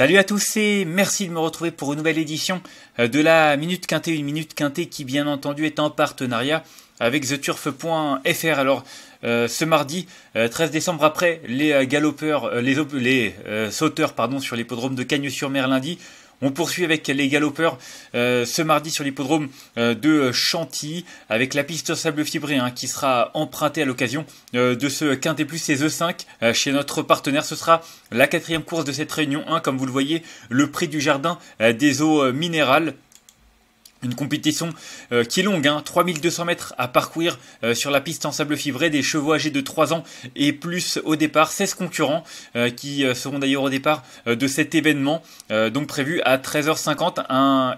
Salut à tous et merci de me retrouver pour une nouvelle édition euh, de la Minute Quintée, une Minute Quintée qui bien entendu est en partenariat avec theturf.fr. Alors euh, ce mardi 13 euh, décembre après les galopeurs, les, sauteurs pardon sur l'hippodrome de Cagnes-sur-Mer lundi, on poursuit avec les galopeurs euh, ce mardi sur l'hippodrome euh, de Chantilly avec la piste sable fibré hein, qui sera empruntée à l'occasion euh, de ce quinté plus et e 5 chez notre partenaire. Ce sera la quatrième course de cette réunion 1, comme vous le voyez, le prix du jardin des eaux minérales. Une compétition euh, qui est longue, 3200 hein. mètres à parcourir euh, sur la piste en sable fibré, des chevaux âgés de 3 ans et plus au départ, 16 concurrents euh, qui seront d'ailleurs au départ de cet événement, donc prévu à 13h50,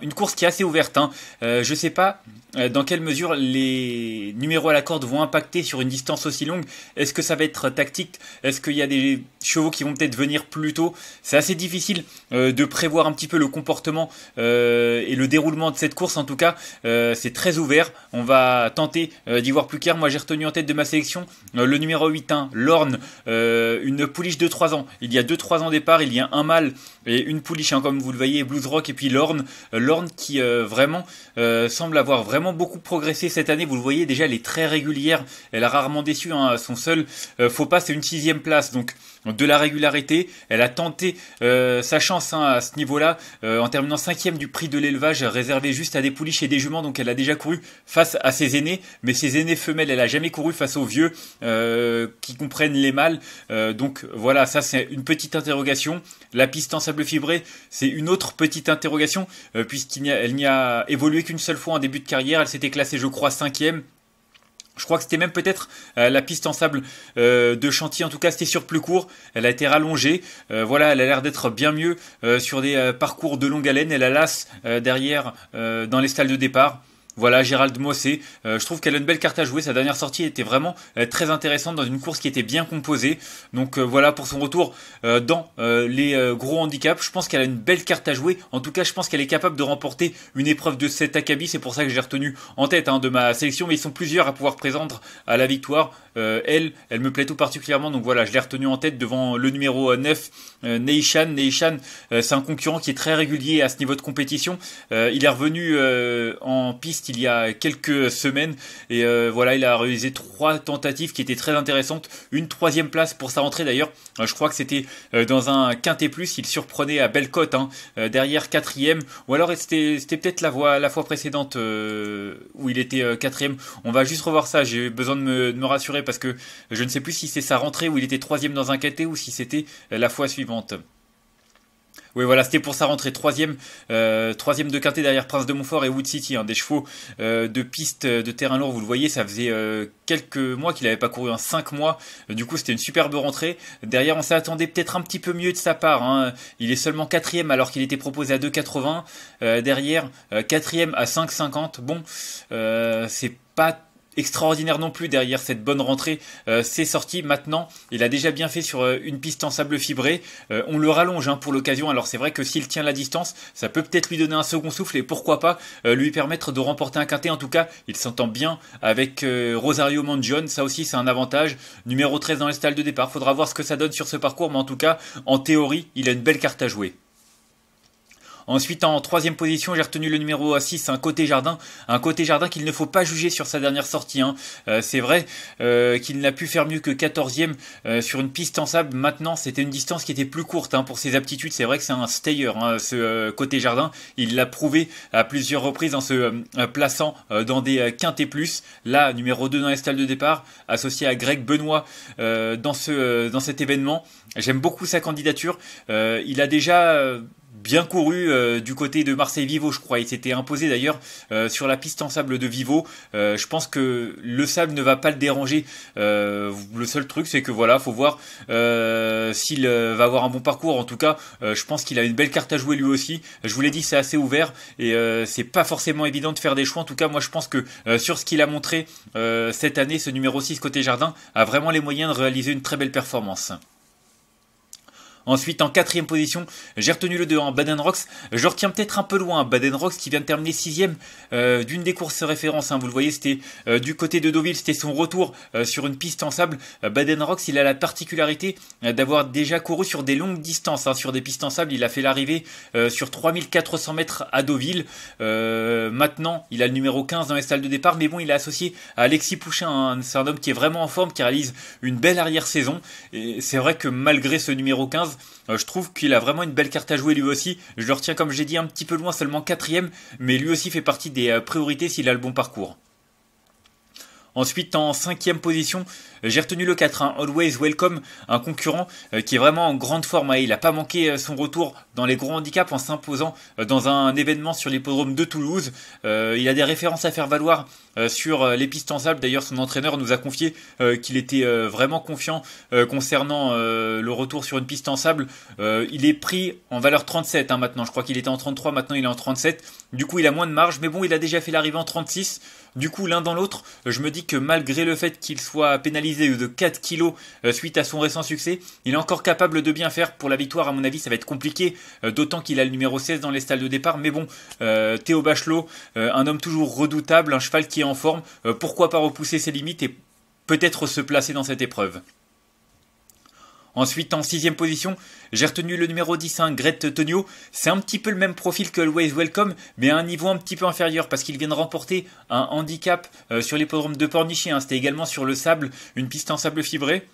une course qui est assez ouverte. Hein. Je ne sais pas dans quelle mesure les numéros à la corde vont impacter sur une distance aussi longue. Est-ce que ça va être tactique Est-ce qu'il y a des chevaux qui vont peut-être venir plus tôt C'est assez difficile de prévoir un petit peu le comportement et le déroulement de cette course en tout cas, euh, c'est très ouvert. On va tenter euh, d'y voir plus clair. Moi j'ai retenu en tête de ma sélection euh, le numéro 8, 1 hein, Lorne, une pouliche de 3 ans. Il y a 2-3 ans départ, il y a un mâle et une pouliche, hein, comme vous le voyez, Blues Rock et puis Lorne. Lorne qui vraiment semble avoir vraiment beaucoup progressé cette année. Vous le voyez déjà, elle est très régulière. Elle a rarement déçu. Hein, son seul faux pas, c'est une sixième place. Donc de la régularité. Elle a tenté sa chance à ce niveau-là en terminant cinquième du prix de l'élevage réservé juste à des pouliches et des juments, donc elle a déjà couru face à ses aînés, mais ses aînés femelles, elle a jamais couru face aux vieux euh, qui comprennent les mâles. Euh, donc voilà, ça c'est une petite interrogation. La piste en sable fibré, c'est une autre petite interrogation, euh, puisqu'elle n'y a évolué qu'une seule fois en début de carrière. Elle s'était classée, je crois, cinquième je crois que c'était même peut-être euh, la piste en sable euh, de chantier, en tout cas c'était sur plus court, elle a été rallongée, euh, voilà, elle a l'air d'être bien mieux sur des parcours de longue haleine, elle a l'as derrière dans les stalles de départ. Voilà, Gérald Mossé. Euh, je trouve qu'elle a une belle carte à jouer. Sa dernière sortie était vraiment euh, très intéressante dans une course qui était bien composée. Donc euh, voilà pour son retour dans les gros handicaps. Je pense qu'elle a une belle carte à jouer. En tout cas, je pense qu'elle est capable de remporter une épreuve de cet acabit. C'est pour ça que j'ai retenu en tête hein, de ma sélection. Mais ils sont plusieurs à pouvoir présenter à la victoire. Euh, elle, elle me plaît tout particulièrement. Donc voilà, je l'ai retenue en tête devant le numéro 9, euh, euh, Neishan. Neishan, c'est un concurrent qui est très régulier à ce niveau de compétition. il est revenu en piste il y a quelques semaines et voilà, il a réalisé trois tentatives qui étaient très intéressantes. Une troisième place pour sa rentrée d'ailleurs. je crois que c'était dans un quintet plus. Il surprenait à belle hein, derrière quatrième. Ou alors c'était peut-être la, la fois précédente où il était quatrième. On va juste revoir ça. J'ai besoin de me rassurer parce que je ne sais plus si c'est sa rentrée où il était troisième dans un KT ou si c'était euh, la fois suivante. Oui, voilà, c'était pour sa rentrée troisième, euh, troisième de quintet derrière Prince de Montfort et Wood City, hein, des chevaux euh, de piste de terrain lourd. Vous le voyez, ça faisait quelques mois qu'il n'avait pas couru, en hein, 5 mois. Du coup, c'était une superbe rentrée. Derrière, on s'attendait peut-être un petit peu mieux de sa part. Hein. Il est seulement quatrième alors qu'il était proposé à 2,80. derrière, quatrième à 5,50. Bon, c'est pas extraordinaire non plus derrière cette bonne rentrée. Euh, c'est sorti maintenant. Il a déjà bien fait sur euh, une piste en sable fibré. Euh, on le rallonge hein, pour l'occasion. Alors c'est vrai que s'il tient la distance, ça peut peut-être lui donner un second souffle et pourquoi pas lui permettre de remporter un quintet. En tout cas, il s'entend bien avec Rosario Mangione. Ça aussi, c'est un avantage. Numéro 13 dans les stalles de départ. Faudra voir ce que ça donne sur ce parcours. Mais en tout cas, en théorie, il a une belle carte à jouer. Ensuite, en troisième position, j'ai retenu le numéro 6, un côté jardin. Un côté jardin qu'il ne faut pas juger sur sa dernière sortie. Hein. Euh, c'est vrai euh, qu'il n'a pu faire mieux que 14e euh, sur une piste en sable. Maintenant, c'était une distance qui était plus courte hein, pour ses aptitudes. C'est vrai que c'est un stayer, hein, ce côté jardin. Il l'a prouvé à plusieurs reprises en se plaçant dans des quintés plus. Là, numéro 2 dans les stalles de départ, associé à Greg Benoît dans, ce, dans cet événement. J'aime beaucoup sa candidature. il a déjà bien couru euh, du côté de Marseille Vivo, je crois. Il s'était imposé d'ailleurs euh, sur la piste en sable de Vivo. Euh, je pense que le sable ne va pas le déranger. le seul truc, c'est que voilà, faut voir s'il va avoir un bon parcours. En tout cas, je pense qu'il a une belle carte à jouer lui aussi. Je vous l'ai dit, c'est assez ouvert et c'est pas forcément évident de faire des choix. En tout cas, moi, je pense que sur ce qu'il a montré cette année, ce numéro 6 côté jardin a vraiment les moyens de réaliser une très belle performance. Ensuite, en quatrième position, j'ai retenu le 2 en Baden Rocks. Je retiens peut-être un peu loin Baden Rocks qui vient de terminer sixième euh, d'une des courses références. Hein, vous le voyez, c'était euh, du côté de Deauville, c'était son retour euh, sur une piste en sable. Baden Rocks, il a la particularité d'avoir déjà couru sur des longues distances, hein, sur des pistes en sable. Il a fait l'arrivée sur 3400 mètres à Deauville. maintenant, il a le numéro 15 dans les salles de départ, mais bon, il est associé à Alexis Pouchin. Hein, c'est un homme qui est vraiment en forme, qui réalise une belle arrière-saison. Et c'est vrai que malgré ce numéro 15, euh, je trouve qu'il a vraiment une belle carte à jouer lui aussi. Je le retiens comme j'ai dit un petit peu loin, seulement quatrième, mais lui aussi fait partie des euh, priorités s'il a le bon parcours. Ensuite, en cinquième position, j'ai retenu le 4, hein, Always Welcome, un concurrent euh, qui est vraiment en grande forme. Hein. Il n'a pas manqué euh, son retour dans les gros handicaps en s'imposant euh, dans un événement sur l'hippodrome de Toulouse. il a des références à faire valoir sur les pistes en sable. D'ailleurs, son entraîneur nous a confié qu'il était vraiment confiant concernant le retour sur une piste en sable. il est pris en valeur 37 hein, maintenant. Je crois qu'il était en 33, maintenant il est en 37. Du coup, il a moins de marge, mais bon, il a déjà fait l'arrivée en 36. Du coup, l'un dans l'autre, je me dis que malgré le fait qu'il soit pénalisé de 4 kilos euh, suite à son récent succès, il est encore capable de bien faire. Pour la victoire, à mon avis, ça va être compliqué, euh, d'autant qu'il a le numéro 16 dans les stalles de départ. Mais bon, euh, Théo Bachelot, un homme toujours redoutable, un cheval qui est en forme, pourquoi pas repousser ses limites et peut-être se placer dans cette épreuve Ensuite, en sixième position, j'ai retenu le numéro 10, hein, Grete Tonio. C'est un petit peu le même profil que Always Welcome, mais à un niveau un petit peu inférieur parce qu'il vient de remporter un handicap euh, sur l'hippodrome de Pornichet. Hein. C'était également sur le sable, une piste en sable fibré.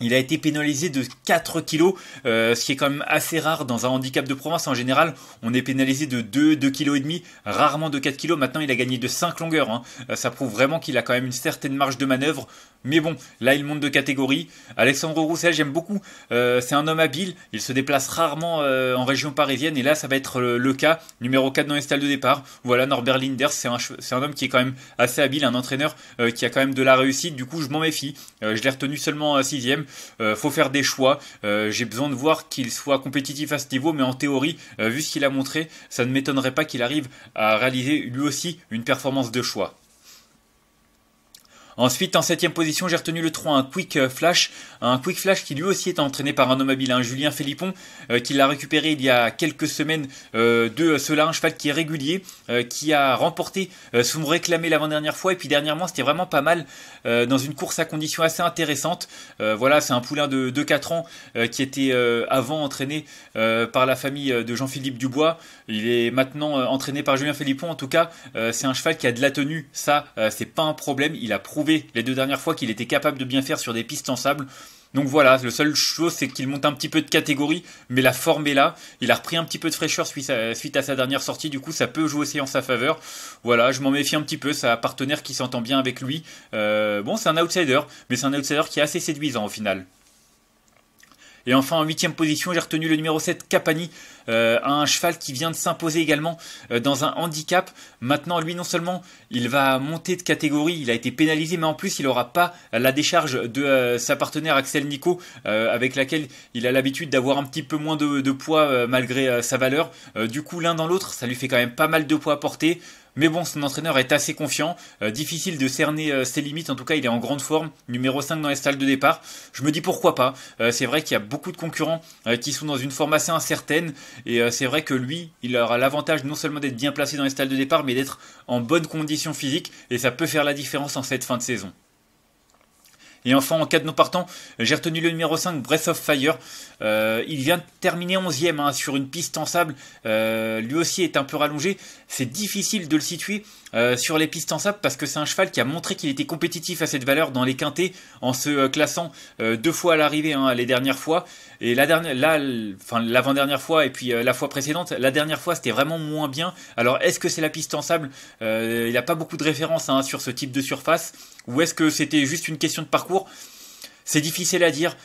Il a été pénalisé de 4 kg, euh, ce qui est quand même assez rare dans un handicap de province. En général, on est pénalisé de 2, 2 kg et demi, rarement de 4 kg. Maintenant, il a gagné de 5 longueurs. Hein. Euh, ça prouve vraiment qu'il a quand même une certaine marge de manœuvre. Mais bon, là il monte de catégorie. Alexandre Roussel, j'aime beaucoup. Euh, c'est un homme habile. Il se déplace rarement euh, en région parisienne. Et là, ça va être le, cas. Numéro 4 dans les stalles de départ. Voilà, Norbert Linders, c'est un, c'est un homme qui est quand même assez habile. Un entraîneur euh, qui a quand même de la réussite. Du coup, je m'en méfie. je l'ai retenu seulement 6ème. faut faire des choix. j'ai besoin de voir qu'il soit compétitif à ce niveau. Mais en théorie, vu ce qu'il a montré, ça ne m'étonnerait pas qu'il arrive à réaliser lui aussi une performance de choix. Ensuite, en septième position, j'ai retenu le 3, un quick euh, flash. Un quick flash qui lui aussi est entraîné par un homme habile, un Julien Philippon, euh, qui l'a récupéré il y a quelques semaines euh, de cela, un cheval qui est régulier, qui a remporté son réclamé l'avant-dernière fois. Et puis dernièrement, c'était vraiment pas mal dans une course à conditions assez intéressantes voilà, c'est un poulain de, 2 4 ans qui était avant entraîné par la famille de Jean-Philippe Dubois. Il est maintenant entraîné par Julien Philippon. En tout cas, c'est un cheval qui a de la tenue. Ça, c'est pas un problème. Il a prouvé les deux dernières fois qu'il était capable de bien faire sur des pistes en sable. Donc voilà, le seul chose c'est qu'il monte un petit peu de catégorie, mais la forme est là. Il a repris un petit peu de fraîcheur suite à, sa dernière sortie, du coup ça peut jouer aussi en sa faveur. Voilà, je m'en méfie un petit peu, sa partenaire qui s'entend bien avec lui. Euh, bon, c'est un outsider, mais c'est un outsider qui est assez séduisant au final. Et enfin, en huitième position, j'ai retenu le numéro 7, Capani, euh, un cheval qui vient de s'imposer également euh, dans un handicap. Maintenant, lui, non seulement il va monter de catégorie, il a été pénalisé, mais en plus, il n'aura pas la décharge de euh, sa partenaire Axel Nico, avec laquelle il a l'habitude d'avoir un petit peu moins de, de poids malgré sa valeur. du coup, l'un dans l'autre, ça lui fait quand même pas mal de poids à porter. Mais bon, son entraîneur est assez confiant. Euh, difficile de cerner euh, ses limites. En tout cas, il est en grande forme. Numéro 5 dans les stalles de départ. Je me dis pourquoi pas. Euh, c'est vrai qu'il y a beaucoup de concurrents qui sont dans une forme assez incertaine. Et c'est vrai que lui, il aura l'avantage non seulement d'être bien placé dans les stalles de départ, mais d'être en bonne condition physique. Et ça peut faire la différence en cette fin de saison. Et enfin, en cas de non partant, j'ai retenu le numéro 5, Breath of Fire. Euh, il vient de terminer 11ème hein, sur une piste en sable. Euh, lui aussi est un peu rallongé. C'est difficile de le situer. Euh, sur les pistes en sable parce que c'est un cheval qui a montré qu'il était compétitif à cette valeur dans les quintés en se euh, classant euh, deux fois à l'arrivée hein, les dernières fois et la dernière là enfin l'avant-dernière fois et puis la fois précédente la dernière fois c'était vraiment moins bien alors est-ce que c'est la piste en sable il n'y a pas beaucoup de références hein, sur ce type de surface ou est-ce que c'était juste une question de parcours c'est difficile à dire.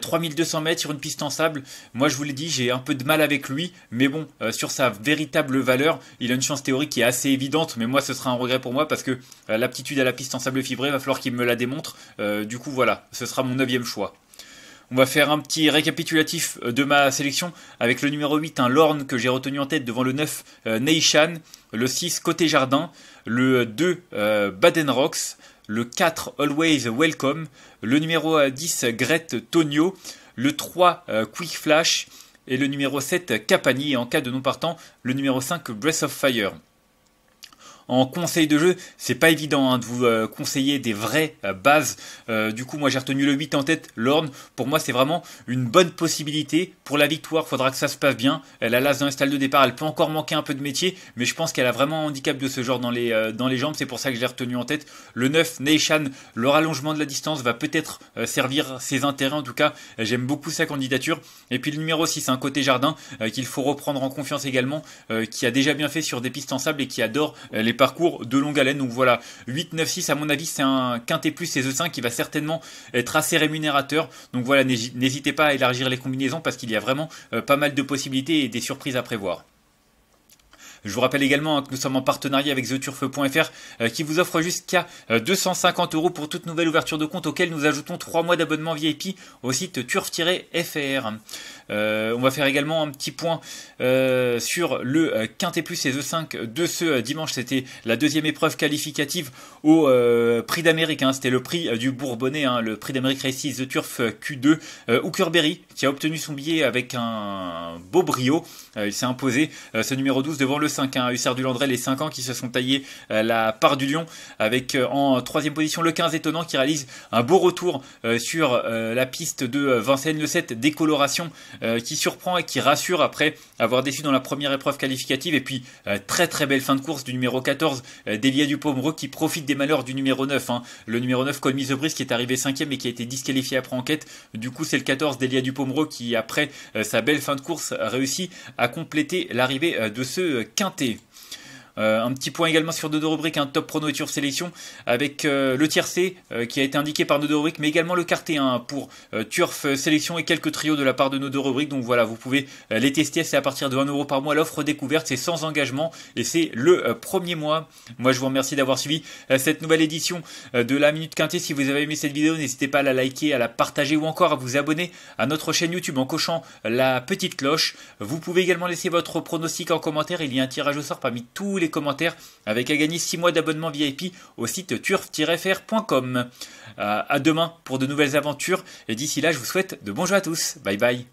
3200 euh, mètres sur une piste en sable, moi je vous l'ai dit, j'ai un peu de mal avec lui. Mais bon, euh, sur sa véritable valeur, il a une chance théorique qui est assez évidente. Mais moi, ce sera un regret pour moi parce que euh, l'aptitude à la piste en sable fibré, va falloir qu'il me la démontre. du coup, voilà, ce sera mon neuvième choix. On va faire un petit récapitulatif de ma sélection avec le numéro 8, un Lorne que j'ai retenu en tête devant le 9, Neishan, le 6, Côté Jardin, le 2, Baden Rocks, le 4 Always Welcome, le numéro 10 euh, Grete Tonio, le 3 euh, Quick Flash et le numéro 7 Capani et en cas de non partant le numéro 5 Breath of Fire en conseil de jeu, c'est pas évident hein, de vous euh, conseiller des vraies euh, bases. Euh, du coup, moi j'ai retenu le 8 en tête, l'Orne. Pour moi, c'est vraiment une bonne possibilité. Pour la victoire, faudra que ça se passe bien. Elle a l'as dans les de départ, elle peut encore manquer un peu de métier, mais je pense qu'elle a vraiment un handicap de ce genre dans les, dans les jambes. C'est pour ça que je l'ai retenu en tête. Le 9, Neishan, le rallongement de la distance va peut-être servir ses intérêts. En tout cas, j'aime beaucoup sa candidature. Et puis le numéro 6, un côté jardin qu'il faut reprendre en confiance également, qui a déjà bien fait sur des pistes en sable et qui adore les parcours de longue haleine. Donc voilà, 8, 9, 6, à mon avis, c'est un quintet plus et The 5 qui va certainement être assez rémunérateur. Donc voilà, n'hésitez pas à élargir les combinaisons parce qu'il y a vraiment euh, pas mal de possibilités et des surprises à prévoir. Je vous rappelle également hein, que nous sommes en partenariat avec theturf.fr euh, qui vous offre jusqu'à 250 euh, euros pour toute nouvelle ouverture de compte auquel nous ajoutons 3 mois d'abonnement VIP au site turf-fr. Euh, on va faire également un petit point sur le Quintet Plus et The 5 de ce dimanche. C'était la deuxième épreuve qualificative au Prix d'Amérique. Hein. C'était le prix du Bourbonnais, hein, le Prix d'Amérique Récit The Turf Q2. Berry qui a obtenu son billet avec un beau brio. il s'est imposé ce numéro 12 devant le 5 hein, Hussard du les 5 ans qui se sont taillés euh, la part du Lion avec euh, en troisième position le 15 étonnant qui réalise un beau retour euh, sur la piste de Vincennes le 7 décoloration qui surprend et qui rassure après avoir déçu dans la première épreuve qualificative et puis très très belle fin de course du numéro 14 Delia Dupomereux qui profite des malheurs du numéro 9 hein. le numéro 9 Colmy Zebris qui est arrivé 5 et qui a été disqualifié après enquête du coup c'est le 14 Delia Dupomereux qui après sa belle fin de course réussit à compléter l'arrivée de ce 15 Quintet. Euh, un petit point également sur nos deux rubriques, un hein. top prono et turf sélection, avec euh, le tiercé C euh, qui a été indiqué par nos deux rubriques, mais également le quarté 1 hein, pour turf sélection et quelques trios de la part de nos deux rubriques. Donc voilà, vous pouvez les tester, c'est à partir de 1€ par mois l'offre découverte, c'est sans engagement et c'est le premier mois. Moi je vous remercie d'avoir suivi cette nouvelle édition de la Minute Quintée. Si vous avez aimé cette vidéo, n'hésitez pas à la liker, à la partager ou encore à vous abonner à notre chaîne YouTube en cochant la petite cloche. Vous pouvez également laisser votre pronostic en commentaire, il y a un tirage au sort parmi tous les commentaires avec à gagner 6 mois d'abonnement VIP au site turf-fr.com. Euh, à demain pour de nouvelles aventures et d'ici là, je vous souhaite de bons jeux à tous. Bye bye.